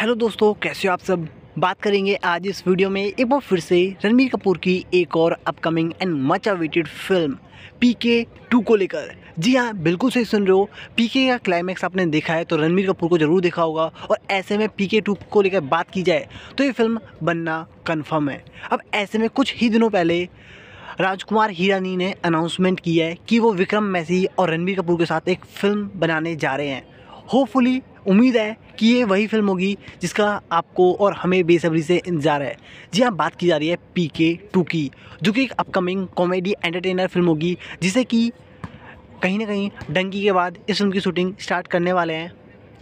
hello दोस्तों कैसे हो आप सब बात करेंगे आज इस वीडियो में एक बार फिर से रणबीर कपूर की एक और upcoming and much awaited film P K two को लेकर जी हाँ बिल्कुल सही सुन रहे हो पी के का क्लाइमैक्स आपने देखा है तो रणबीर कपूर को जरूर देखा होगा और ऐसे में पी के टू को लेकर बात की जाए तो ये फिल्म बनना कन्फर्म है अब ऐसे में कुछ ही दिनों पहले राजकुमार हीरानी ने अनाउंसमेंट किया है कि वो विक्रम मैसी और रणबीर कपूर के साथ एक फिल्म बनाने जा रहे हैं होपफुली उम्मीद है कि ये वही फिल्म होगी जिसका आपको और हमें बेसब्री से इंतज़ार है जी हाँ बात की जा रही है पी के टू की जो कि एक अपकमिंग कॉमेडी एंटरटेनर फिल्म होगी जिसे कि कहीं ना कहीं डंकी के बाद इस फिल्म की शूटिंग स्टार्ट करने वाले हैं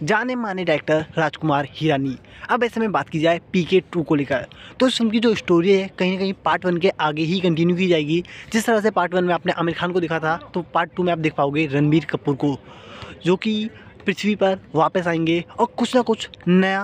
जाने माने डायरेक्टर राजकुमार हिरानी अब ऐसे में बात की जाए पी के टू को लेकर तो इस फिल्म की जो स्टोरी है कहीं ना कहीं पार्ट वन के आगे ही कंटिन्यू की जाएगी जिस तरह से पार्ट वन में आपने आमिर खान को दिखा था तो पार्ट टू में आप देख पाओगे रणबीर कपूर को जो कि पृथ्वी पर वापस आएंगे और कुछ ना कुछ नया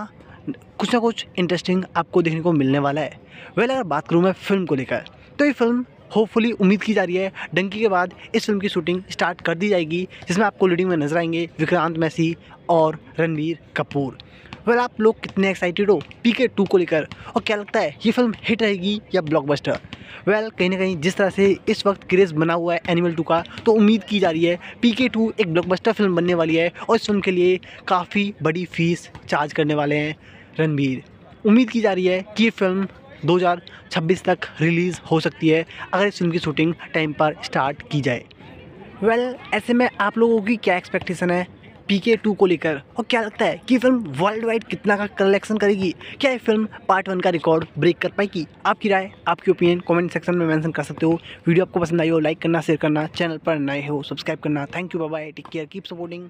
कुछ ना कुछ इंटरेस्टिंग आपको देखने को मिलने वाला है वेल अगर बात करूँ मैं फिल्म को लेकर तो ये फिल्म होपफुली उम्मीद की जा रही है डंकी के बाद इस फिल्म की शूटिंग स्टार्ट कर दी जाएगी जिसमें आपको लीडिंग में नजर आएंगे विक्रांत मैसी और रणवीर कपूर वेल आप लोग कितने एक्साइटेड हो पी के टू को लेकर और क्या लगता है ये फिल्म हिट रहेगी या ब्लॉकबस्टर वेल कहीं ना कहीं जिस तरह से इस वक्त क्रेज़ बना हुआ है एनिमल टू का तो उम्मीद की जा रही है पी के टू एक ब्लॉकबस्टर फिल्म बनने वाली है और इस फिल्म के लिए काफ़ी बड़ी फीस चार्ज करने वाले हैं रणबीर उम्मीद की जा रही है कि ये फिल्म 2026 तक रिलीज़ हो सकती है अगर इस फिल्म की शूटिंग टाइम पर स्टार्ट की जाए वेल well, ऐसे में आप लोगों की क्या एक्सपेक्टेशन है पी के टू को लेकर और क्या लगता है कि फिल्म वर्ल्ड वाइड कितना का कलेक्शन करेगी क्या ये फिल्म पार्ट वन का रिकॉर्ड ब्रेक कर पाएगी आपकी राय आपकी ओपिनियन कमेंट सेक्शन में मेंशन कर सकते हो वीडियो आपको पसंद आई हो लाइक करना शेयर करना चैनल पर नए हो सब्सक्राइब करना thank you bye take care keep supporting